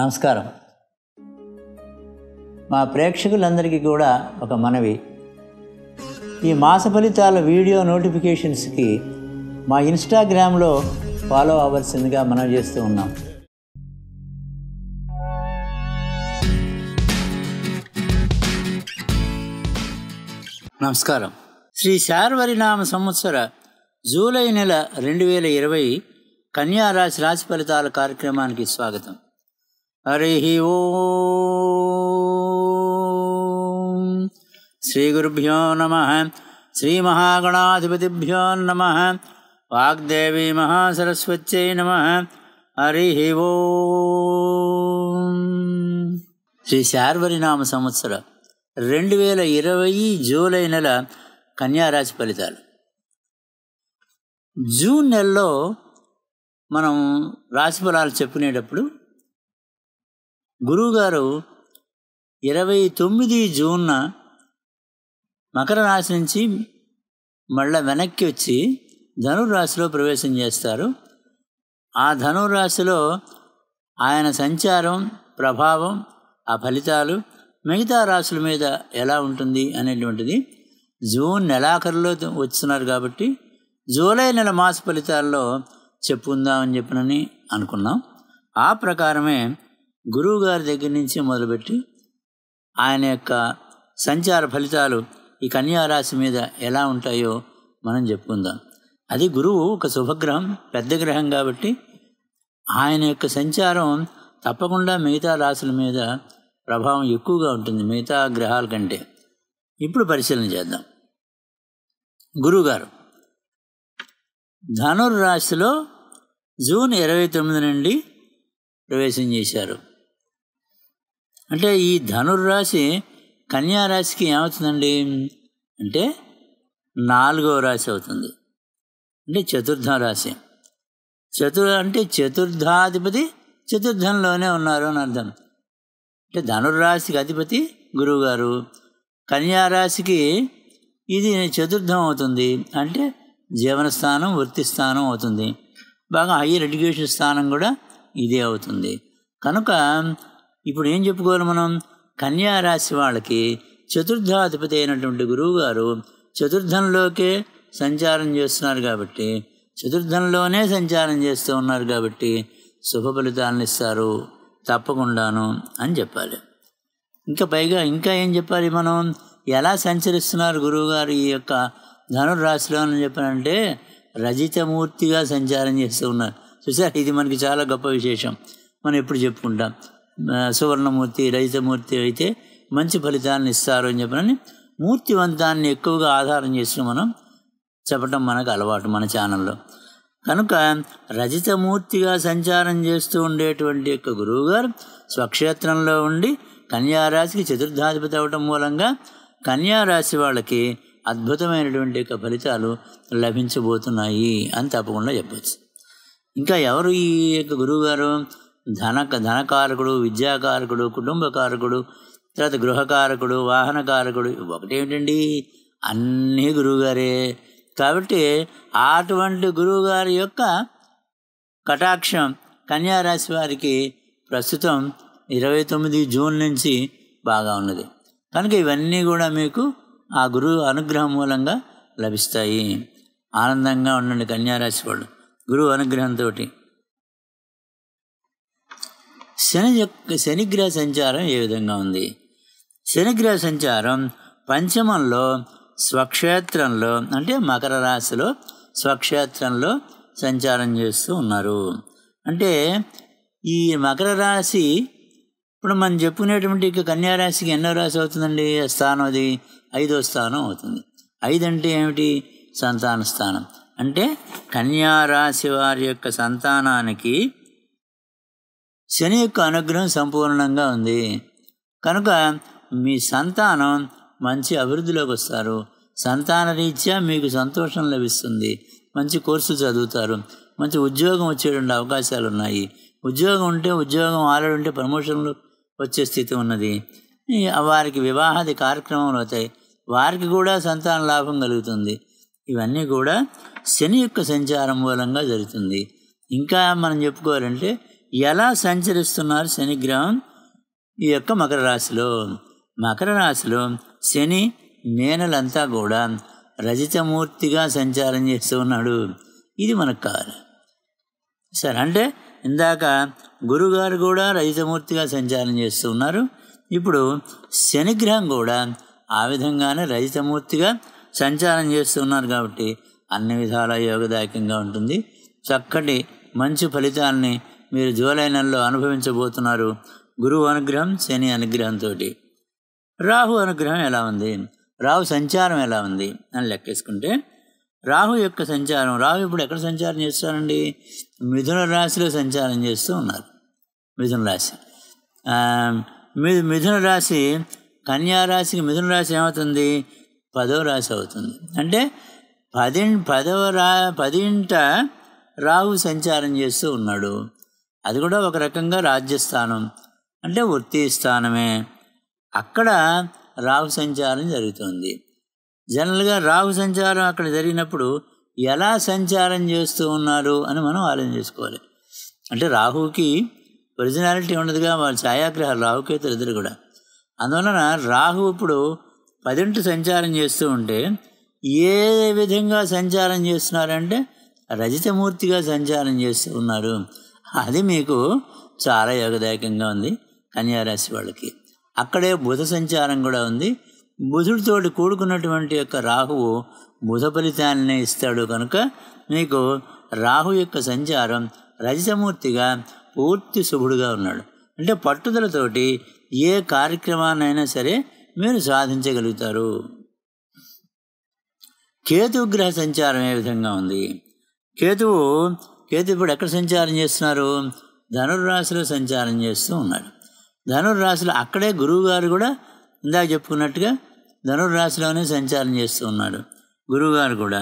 నమస్కారం మా ప్రేక్షకులందరికీ కూడా ఒక మనవి ఈ మాస ఫలితాల వీడియో నోటిఫికేషన్స్కి మా ఇన్స్టాగ్రామ్లో ఫాలో అవ్వాల్సిందిగా మనం చేస్తూ ఉన్నాం నమస్కారం శ్రీ శార్వరినామ సంవత్సర జూలై నెల రెండు వేల ఇరవై కన్యారాశి రాశి ఫలితాల కార్యక్రమానికి స్వాగతం హరి ఓ శ్రీ గురుభ్యో నమ శ్రీ మహాగణాధిపతిభ్యో నమ వాగ్దేవి మహాసరస్వత్యై నమ హరి ఓ శ్రీ శార్వరి నామ సంవత్సర రెండు వేల ఇరవై జూలై నెల కన్యారాశి ఫలితాలు జూన్ నెలలో మనం రాశిఫలాలు చెప్పుకునేటప్పుడు గురువుగారు ఇరవై తొమ్మిది జూన్న మకర రాశి నుంచి మళ్ళీ వెనక్కి వచ్చి ధనుర్రాశిలో ప్రవేశం చేస్తారు ఆ ధనుర్రాశిలో ఆయన సంచారం ప్రభావం ఆ ఫలితాలు మిగతా రాశుల మీద ఎలా ఉంటుంది అనేటువంటిది జూన్ నెలాఖరులో వస్తున్నారు కాబట్టి జూలై నెల మాస ఫలితాల్లో చెప్పుకుందామని చెప్పినని అనుకున్నాం ఆ ప్రకారమే గురువు గారి దగ్గర నుంచి మొదలుపెట్టి ఆయన యొక్క సంచార ఫలితాలు ఈ కన్యారాశి మీద ఎలా ఉంటాయో మనం చెప్పుకుందాం అది గురువు ఒక శుభగ్రహం పెద్ద గ్రహం కాబట్టి ఆయన యొక్క సంచారం తప్పకుండా మిగతా రాశుల మీద ప్రభావం ఎక్కువగా ఉంటుంది మిగతా గ్రహాల కంటే ఇప్పుడు పరిశీలన చేద్దాం గురువుగారు ధనుర్రాశిలో జూన్ ఇరవై తొమ్మిది నుండి ప్రవేశం చేశారు అంటే ఈ ధనుర్రాశి కన్యా రాశికి ఏమవుతుందండి అంటే నాలుగవ రాశి అవుతుంది అంటే చతుర్థ రాశి చతుర్ అంటే చతుర్థాధిపతి చతుర్థంలోనే ఉన్నారు అని అర్థం అంటే ధనుర్రాశికి అధిపతి గురువుగారు కన్యారాశికి ఇది చతుర్థం అవుతుంది అంటే జీవనస్థానం వృత్తి స్థానం అవుతుంది బాగా హయ్యర్ ఎడ్యుకేషన్ స్థానం కూడా ఇదే అవుతుంది కనుక ఇప్పుడు ఏం చెప్పుకోవాలి మనం కన్యారాశి వాళ్ళకి చతుర్థాధిపతి అయినటువంటి గురువుగారు చతుర్థంలోకే సంచారం చేస్తున్నారు కాబట్టి చతుర్థంలోనే సంచారం చేస్తూ ఉన్నారు కాబట్టి శుభ ఫలితాలను ఇస్తారు తప్పకుండాను అని చెప్పాలి ఇంకా పైగా ఇంకా ఏం చెప్పాలి మనం ఎలా సంచరిస్తున్నారు గురువుగారు ఈ యొక్క ధనుర్రాశిలో అని చెప్పానంటే రజితమూర్తిగా సంచారం చేస్తూ ఉన్నారు చూసారు ఇది మనకి చాలా గొప్ప విశేషం మనం ఎప్పుడు చెప్పుకుంటాం సువర్ణమూర్తి రజితమూర్తి అయితే మంచి ఫలితాలను ఇస్తారు అని చెప్పనని మూర్తివంతాన్ని ఎక్కువగా ఆధారం చేసిన మనం చెప్పడం మనకు అలవాటు మన ఛానల్లో కనుక రజితమూర్తిగా సంచారం చేస్తూ ఉండేటువంటి యొక్క గురువుగారు స్వక్షేత్రంలో ఉండి కన్యారాశికి చతుర్థాధిపతి అవటం మూలంగా కన్యారాశి వాళ్ళకి అద్భుతమైనటువంటి యొక్క ఫలితాలు లభించబోతున్నాయి అని తప్పకుండా చెప్పచ్చు ఇంకా ఎవరు ఈ యొక్క గురువుగారు ధన ధనకారకుడు విద్యాకారకుడు కుటుంబకారకుడు తర్వాత గృహకారకుడు వాహనకారకుడు ఒకటేమిటండి అన్నీ గురువుగారే కాబట్టి అటువంటి గురువుగారి యొక్క కటాక్షం కన్యారాశి వారికి ప్రస్తుతం ఇరవై తొమ్మిది జూన్ నుంచి బాగా ఉన్నది కనుక ఇవన్నీ కూడా మీకు ఆ గురువు అనుగ్రహం మూలంగా లభిస్తాయి ఆనందంగా ఉండండి కన్యారాశి వాళ్ళు గురువు అనుగ్రహంతో శని యొక్క శనిగ్రహ సంచారం ఏ విధంగా ఉంది శనిగ్రహ సంచారం పంచమంలో స్వక్షేత్రంలో అంటే మకర రాశిలో స్వక్షేత్రంలో సంచారం చేస్తూ ఉన్నారు అంటే ఈ మకర రాశి ఇప్పుడు మనం చెప్పుకునేటువంటి ఇక కన్యారాశికి ఎన్నో రాశి అవుతుందండి స్థానం అది ఐదో స్థానం అవుతుంది ఐదు అంటే ఏమిటి సంతాన స్థానం అంటే కన్యారాశి వారి యొక్క సంతానానికి శని యొక్క అనుగ్రహం సంపూర్ణంగా ఉంది కనుక మీ సంతానం మంచి అభివృద్ధిలోకి వస్తారు సంతాన రీత్యా మీకు సంతోషం లభిస్తుంది మంచి కోర్సులు చదువుతారు మంచి ఉద్యోగం వచ్చేటువంటి అవకాశాలు ఉన్నాయి ఉద్యోగం ఉంటే ఉద్యోగం ఆల్రెడీ ఉంటే ప్రమోషన్లు వచ్చే స్థితి ఉన్నది వారికి వివాహాది కార్యక్రమాలు అవుతాయి వారికి కూడా సంతాన లాభం కలుగుతుంది ఇవన్నీ కూడా శని యొక్క సంచారం మూలంగా జరుగుతుంది ఇంకా మనం చెప్పుకోవాలంటే ఎలా సంచరిస్తున్నారు శనిగ్రహం ఈ యొక్క మకర రాశిలో మకర రాశిలో శని మేనలంతా కూడా రజితమూర్తిగా సంచారం చేస్తూ ఉన్నాడు ఇది మనకు కాదు సరే అంటే ఇందాక గురుగారు కూడా రజితమూర్తిగా సంచారం చేస్తూ ఉన్నారు ఇప్పుడు శనిగ్రహం కూడా ఆ విధంగానే రజితమూర్తిగా సంచారం చేస్తున్నారు కాబట్టి అన్ని విధాల యోగదాయకంగా ఉంటుంది చక్కటి మంచి ఫలితాలని మీరు జూలై నెలలో అనుభవించబోతున్నారు గురువు అనుగ్రహం శని అనుగ్రహంతో రాహు అనుగ్రహం ఎలా ఉంది రాహు సంచారం ఎలా ఉంది అని లెక్కేసుకుంటే రాహు యొక్క సంచారం రాహు ఇప్పుడు ఎక్కడ సంచారం చేస్తారండి మిథున రాశిలో సంచారం చేస్తూ ఉన్నారు మిథున రాశి మిథున రాశి కన్యా రాశికి మిథున రాశి ఏమవుతుంది పదవ రాశి అవుతుంది అంటే పది పదవ రా పదింట రాహు సంచారం చేస్తూ ఉన్నాడు అది కూడా ఒక రకంగా రాజ్యస్థానం అంటే వృత్తి స్థానమే అక్కడ రాహు సంచారం జరుగుతుంది జనరల్గా రాహు సంచారం అక్కడ జరిగినప్పుడు ఎలా సంచారం చేస్తూ ఉన్నారు అని మనం ఆలోచన చేసుకోవాలి అంటే రాహుకి ఒరిజినాలిటీ ఉండదుగా వాళ్ళ ఛాయాగ్రహాలు రాహుకేతులు ఇద్దరు కూడా అందువలన రాహు ఇప్పుడు పదింటి సంచారం చేస్తూ ఉంటే ఏ విధంగా సంచారం చేస్తున్నారంటే రజితమూర్తిగా సంచారం చేస్తూ ఉన్నారు అది మీకు చాలా యోగదాయకంగా ఉంది కన్యారాశి వాళ్ళకి అక్కడే బుధ సంచారం కూడా ఉంది బుధుడితోటి కూడుకున్నటువంటి యొక్క రాహువు బుధ ఫలితాన్ని ఇస్తాడు కనుక మీకు రాహు యొక్క సంచారం రజితమూర్తిగా పూర్తి శుభుడుగా ఉన్నాడు అంటే పట్టుదలతోటి ఏ కార్యక్రమాన్నైనా సరే మీరు సాధించగలుగుతారు కేతుగ్రహ సంచారం ఏ విధంగా ఉంది కేతువు కేతు ఇప్పుడు ఎక్కడ సంచారం చేస్తున్నారు ధనుర్రాశిలో సంచారం చేస్తూ ఉన్నాడు ధనుర్రాశిలో అక్కడే గురువు గారు కూడా ఇందాక చెప్పుకున్నట్టుగా ధనుర్రాశిలోనే సంచారం చేస్తూ ఉన్నాడు గురువుగారు కూడా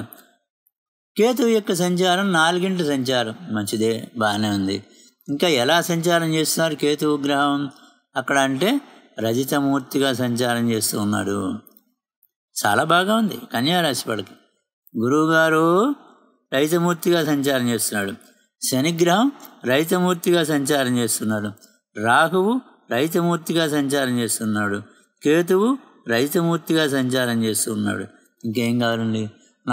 కేతు యొక్క సంచారం నాలుగింటి సంచారం మంచిదే బాగానే ఉంది ఇంకా ఎలా సంచారం చేస్తున్నారు కేతు గ్రహం అక్కడ అంటే రజితమూర్తిగా సంచారం చేస్తూ ఉన్నాడు చాలా బాగా ఉంది కన్యారాశి పడకి గురువుగారు రైతమూర్తిగా సంచారం చేస్తున్నాడు శనిగ్రహం రైతమూర్తిగా సంచారం చేస్తున్నాడు రాహువు రైతమూర్తిగా సంచారం చేస్తున్నాడు కేతువు రైతమూర్తిగా సంచారం చేస్తున్నాడు ఇంకేం కావాలండి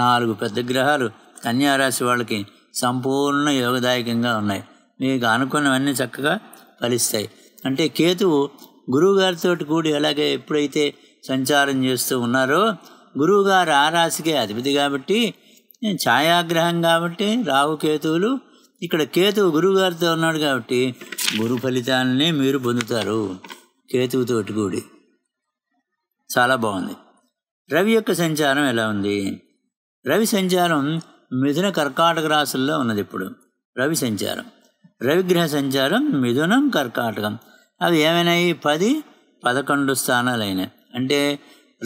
నాలుగు పెద్ద గ్రహాలు కన్యారాశి వాళ్ళకి సంపూర్ణ యోగదాయకంగా ఉన్నాయి మీకు అనుకున్నవన్నీ చక్కగా ఫలిస్తాయి అంటే కేతువు గురువుగారితో కూడి అలాగే ఎప్పుడైతే సంచారం చేస్తూ ఉన్నారో గురువుగారు ఆ రాశికే అధిపతి కాబట్టి ఛాయాగ్రహం కాబట్టి రావు కేతువులు ఇక్కడ కేతువు గురువుగారితో ఉన్నాడు కాబట్టి గురు ఫలితాలని మీరు పొందుతారు కేతువుతోటి కూడి చాలా బాగుంది రవి యొక్క సంచారం ఎలా ఉంది రవి సంచారం మిథున కర్కాటక రాశుల్లో ఉన్నది ఇప్పుడు రవి సంచారం రవిగ్రహ సంచారం మిథునం కర్కాటకం అవి ఏమైనాయి పది పదకొండు స్థానాలు అయినాయి అంటే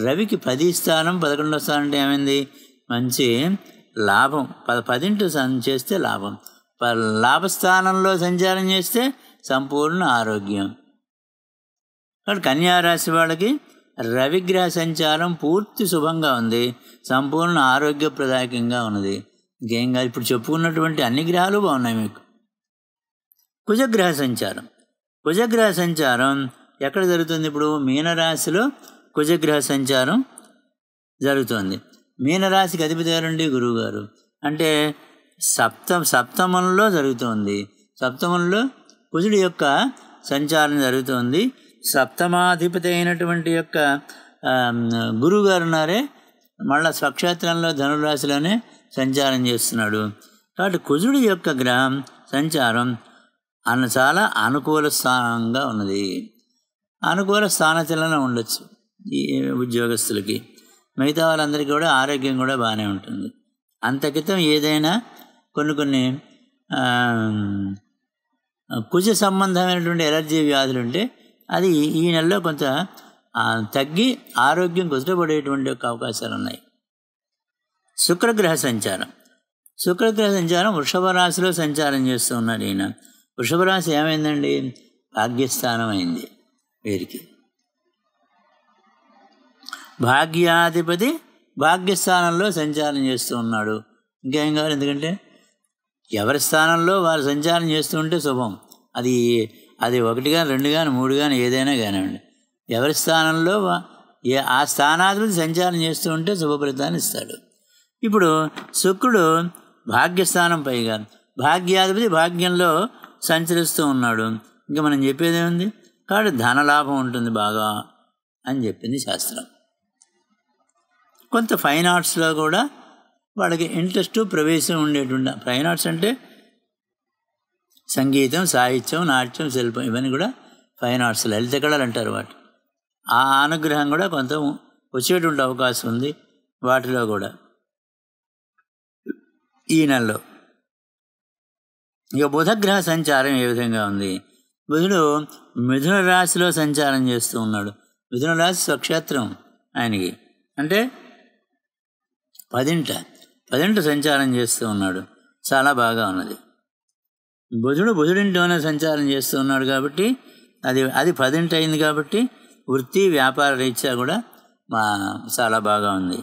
రవికి పది స్థానం పదకొండో స్థానం అంటే ఏమైంది మంచి లాభం పద పదింటి చేస్తే లాభం లాభస్థానంలో సంచారం చేస్తే సంపూర్ణ ఆరోగ్యం కాబట్టి కన్యారాశి వాళ్ళకి రవిగ్రహ సంచారం పూర్తి శుభంగా ఉంది సంపూర్ణ ఆరోగ్యప్రదాయకంగా ఉన్నది ఇంకేం కాదు ఇప్పుడు చెప్పుకున్నటువంటి అన్ని గ్రహాలు బాగున్నాయి మీకు కుజగ్రహ సంచారం కుజగ్రహ సంచారం ఎక్కడ జరుగుతుంది ఇప్పుడు మీనరాశిలో కుజగ్రహ సంచారం జరుగుతుంది మీనరాశికి అధిపతి గారండి గురువుగారు అంటే సప్త సప్తమంలో జరుగుతోంది సప్తమంలో కుజుడి యొక్క సంచారం జరుగుతోంది సప్తమాధిపతి అయినటువంటి యొక్క గురువుగారు ఉన్నారే మళ్ళా స్వక్షేత్రంలో ధనురాశిలోనే సంచారం చేస్తున్నాడు కాబట్టి కుజుడి యొక్క గ్రహం సంచారం అన్న చాలా అనుకూల స్థానంగా ఉన్నది అనుకూల స్థానచలన ఉండొచ్చు ఈ ఉద్యోగస్తులకి మిగతా వాళ్ళందరికీ కూడా ఆరోగ్యం కూడా బాగానే ఉంటుంది అంతకితం ఏదైనా కొన్ని కొన్ని కుజ సంబంధమైనటువంటి ఎలర్జీ వ్యాధులు ఉంటే అది ఈ నెలలో కొంత తగ్గి ఆరోగ్యం ఒక అవకాశాలు ఉన్నాయి శుక్రగ్రహ సంచారం శుక్రగ్రహ సంచారం వృషభ రాశిలో సంచారం చేస్తూ ఉన్నారు ఈయన వృషభ రాశి ఏమైందండి భాగ్యస్థానం అయింది వీరికి భాగ్యాధిపతి భాగ్యస్థానంలో సంచారం చేస్తూ ఉన్నాడు ఇంకేం కావాలి ఎందుకంటే ఎవరి స్థానంలో వారు సంచారం చేస్తూ ఉంటే శుభం అది అది ఒకటి కానీ రెండు కానీ మూడు కానీ ఏదైనా కానివ్వండి ఎవరి స్థానంలో ఏ ఆ స్థానాధిపతి సంచారం చేస్తూ ఉంటే శుభ ఫలితాన్ని ఇస్తాడు ఇప్పుడు శుక్రుడు భాగ్యస్థానం పైగా భాగ్యాధిపతి భాగ్యంలో సంచరిస్తూ ఉన్నాడు ఇంకా మనం చెప్పేదేముంది కాబట్టి ధనలాభం ఉంటుంది బాగా అని చెప్పింది శాస్త్రం కొంత ఫైన్ ఆర్ట్స్లో కూడా వాళ్ళకి ఇంట్రెస్ట్ ప్రవేశం ఉండేటుండ ఫైన్ ఆర్ట్స్ అంటే సంగీతం సాహిత్యం నాట్యం శిల్పం ఇవన్నీ కూడా ఫైన్ ఆర్ట్స్ లలిత కళలు అంటారు వాటి ఆ అనుగ్రహం కూడా కొంత వచ్చేటువంటి అవకాశం ఉంది వాటిలో కూడా ఈ నెలలో ఇక బుధగ్రహ సంచారం ఏ విధంగా ఉంది బుధుడు మిథున రాశిలో సంచారం చేస్తూ ఉన్నాడు మిథున రాశి స్వక్షేత్రం ఆయనకి అంటే పదింట పదింట సంచారం చేస్తూ ఉన్నాడు చాలా బాగా ఉన్నది బుధుడు బుధుడింటిలోనే సంచారం చేస్తూ ఉన్నాడు కాబట్టి అది అది పదింట అయింది కాబట్టి వృత్తి వ్యాపార రీత్యా కూడా మా చాలా బాగా ఉంది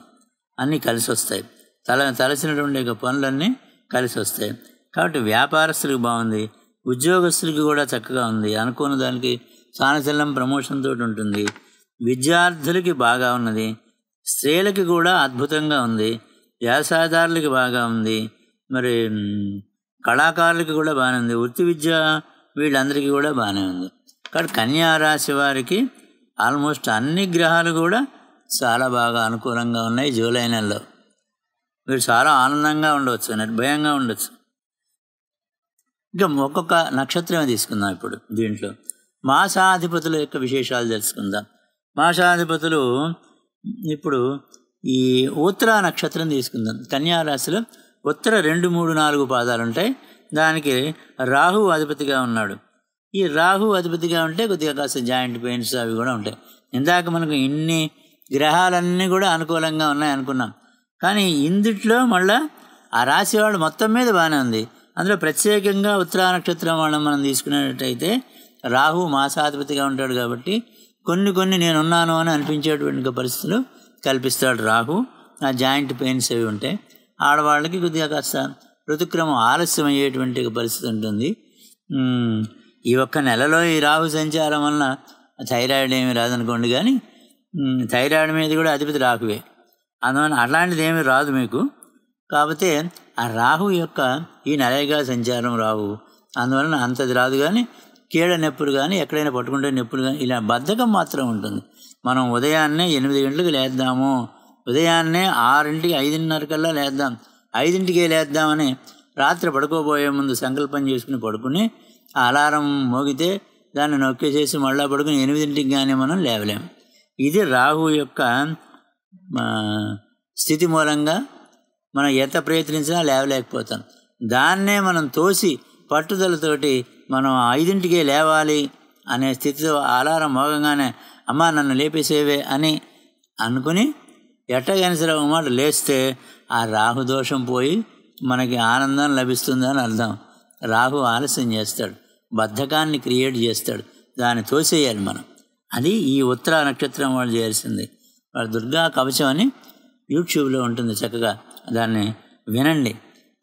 అన్నీ కలిసి వస్తాయి తల తలసినటువంటి పనులన్నీ కలిసి వస్తాయి కాబట్టి వ్యాపారస్తులకు బాగుంది ఉద్యోగస్తులకి కూడా చక్కగా ఉంది అనుకున్న దానికి సానచలం ప్రమోషన్ తోటి ఉంటుంది విద్యార్థులకి బాగా ఉన్నది స్త్రీలకి కూడా అద్భుతంగా ఉంది వ్యాసాదారులకి బాగా ఉంది మరి కళాకారులకి కూడా బాగానే ఉంది వృత్తి విద్య వీళ్ళందరికీ కూడా బాగానే ఉంది కాబట్టి కన్యా రాశి వారికి ఆల్మోస్ట్ అన్ని గ్రహాలు కూడా చాలా బాగా అనుకూలంగా ఉన్నాయి జూలై నెలలో మీరు చాలా ఆనందంగా ఉండవచ్చు నిర్భయంగా ఉండొచ్చు ఇంకా ఒక్కొక్క నక్షత్రమే తీసుకుందాం ఇప్పుడు దీంట్లో మాసాధిపతుల యొక్క విశేషాలు తెలుసుకుందాం మాసాధిపతులు ఇప్పుడు ఈ ఉత్తర నక్షత్రం తీసుకుందాం కన్యారాశిలో ఉత్తర రెండు మూడు నాలుగు పాదాలు ఉంటాయి దానికి రాహు అధిపతిగా ఉన్నాడు ఈ రాహు అధిపతిగా ఉంటే కొద్దిగా కాస్త జాయింట్ పెయిన్స్ అవి కూడా ఉంటాయి ఇందాక మనకు ఇన్ని గ్రహాలన్నీ కూడా అనుకూలంగా ఉన్నాయి అనుకున్నాం కానీ ఇందుట్లో మళ్ళా ఆ రాశి వాళ్ళు మొత్తం మీద బాగానే ఉంది అందులో ప్రత్యేకంగా ఉత్తరా నక్షత్రం వాళ్ళని మనం తీసుకునేటట్టయితే రాహు మాసాధిపతిగా ఉంటాడు కాబట్టి కొన్ని కొన్ని నేనున్నాను అని అనిపించేటువంటి పరిస్థితులు కల్పిస్తాడు రాహు ఆ జాయింట్ పెయిన్స్ అవి ఉంటాయి ఆడవాళ్ళకి కొద్దిగా కాస్త ఋతుక్రమం ఆలస్యం అయ్యేటువంటి పరిస్థితి ఉంటుంది ఈ ఒక్క నెలలో ఈ రాహు సంచారం వలన థైరాయిడ్ ఏమి రాదనుకోండి కానీ థైరాయిడ్ మీద కూడా అధిపతి రాహువే అందువల్ల అట్లాంటిది ఏమీ రాదు మీకు కాకపోతే ఆ రాహు యొక్క ఈ నెలగా సంచారం రాహు అందువలన అంతది రాదు కానీ కీళ్ళ నొప్పులు కానీ ఎక్కడైనా పట్టుకుంటే నొప్పులు కానీ ఇలా బద్ధకం మాత్రం ఉంటుంది మనం ఉదయాన్నే ఎనిమిది గంటలకు లేద్దాము ఉదయాన్నే ఆరింటికి ఐదున్నర కల్లా లేద్దాం ఐదింటికే లేద్దామని రాత్రి పడుకోబోయే ముందు సంకల్పం చేసుకుని పడుకుని ఆ అలారం మోగితే దాన్ని నొక్కేసేసి మళ్ళా పడుకుని ఎనిమిదింటికి కానీ మనం లేవలేం ఇది రాహు యొక్క స్థితి మూలంగా మనం ఎంత ప్రయత్నించినా లేవలేకపోతాం దాన్నే మనం తోసి పట్టుదలతోటి మనం ఐదింటికే లేవాలి అనే స్థితితో అలారం మోగంగానే అమ్మ నన్ను లేపేసేవే అని అనుకుని ఎట్టగనిసిన ఒక మాట లేస్తే ఆ రాహు దోషం పోయి మనకి ఆనందం లభిస్తుందని అర్థం రాహు ఆలస్యం చేస్తాడు బద్ధకాన్ని క్రియేట్ చేస్తాడు దాన్ని తోసేయాలి మనం అది ఈ ఉత్తర నక్షత్రం వాళ్ళు చేయాల్సింది వాళ్ళ దుర్గా కవచం అని యూట్యూబ్లో ఉంటుంది చక్కగా దాన్ని వినండి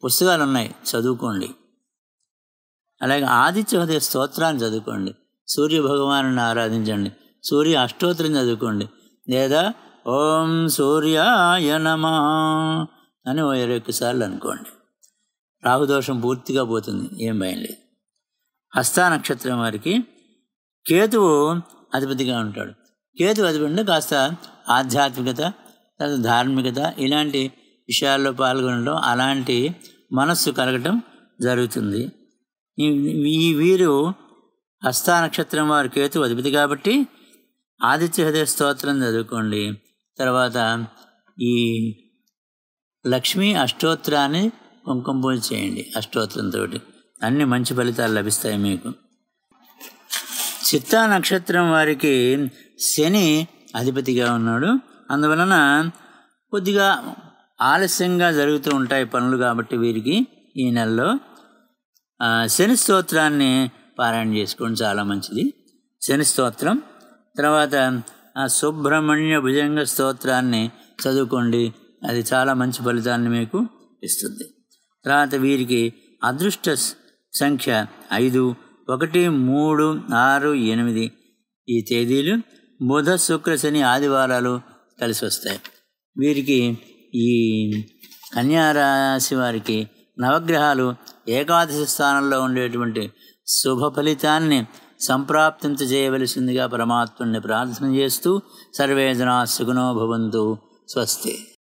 పుస్తకాలు ఉన్నాయి చదువుకోండి అలాగే ఆదిత్య హృదయ స్తోత్రాన్ని చదువుకోండి సూర్య భగవాను ఆరాధించండి సూర్య అష్టోత్రం చదువుకోండి లేదా ఓం సూర్యాయ నమ అని ఓ ఇరవై ఒక్కసార్లు అనుకోండి రాహుదోషం పూర్తిగా పోతుంది ఏం భయం లేదు హస్తా నక్షత్రం వారికి కేతువు అధిపతిగా ఉంటాడు కేతువు అధిపతి కాస్త ఆధ్యాత్మికత తర్వాత ధార్మికత ఇలాంటి విషయాల్లో పాల్గొనడం అలాంటి మనస్సు కలగటం జరుగుతుంది ఈ వీరు హస్తానక్షత్రం వారు కేతు అధిపతి కాబట్టి ఆదిత్య హృదయ స్తోత్రం చదువుకోండి తర్వాత ఈ లక్ష్మీ అష్టోత్తరాన్ని కుంకుమ పూజ చేయండి అష్టోత్తరంతో అన్ని మంచి ఫలితాలు లభిస్తాయి మీకు చిత్తా నక్షత్రం వారికి శని అధిపతిగా ఉన్నాడు అందువలన కొద్దిగా ఆలస్యంగా జరుగుతూ ఉంటాయి పనులు కాబట్టి వీరికి ఈ నెలలో శని స్తోత్రాన్ని పారాయణ చేసుకోండి చాలా మంచిది శని స్తోత్రం తర్వాత ఆ సుబ్రహ్మణ్య భుజంగ స్తోత్రాన్ని చదువుకోండి అది చాలా మంచి ఫలితాన్ని మీకు ఇస్తుంది తర్వాత వీరికి అదృష్ట సంఖ్య ఐదు ఒకటి మూడు ఆరు ఎనిమిది ఈ తేదీలు బుధ శుక్ర శని ఆదివారాలు కలిసి వస్తాయి వీరికి ఈ కన్యారాశి వారికి నవగ్రహాలు ఏకాదశి స్థానంలో ఉండేటువంటి శుభ ఫలితాన్ని సంప్రాప్తింత చేయవలసిందిగా పరమాత్ముని ప్రార్థన చేస్తూ సర్వేజనా సుగుణో భవంతు స్వస్తి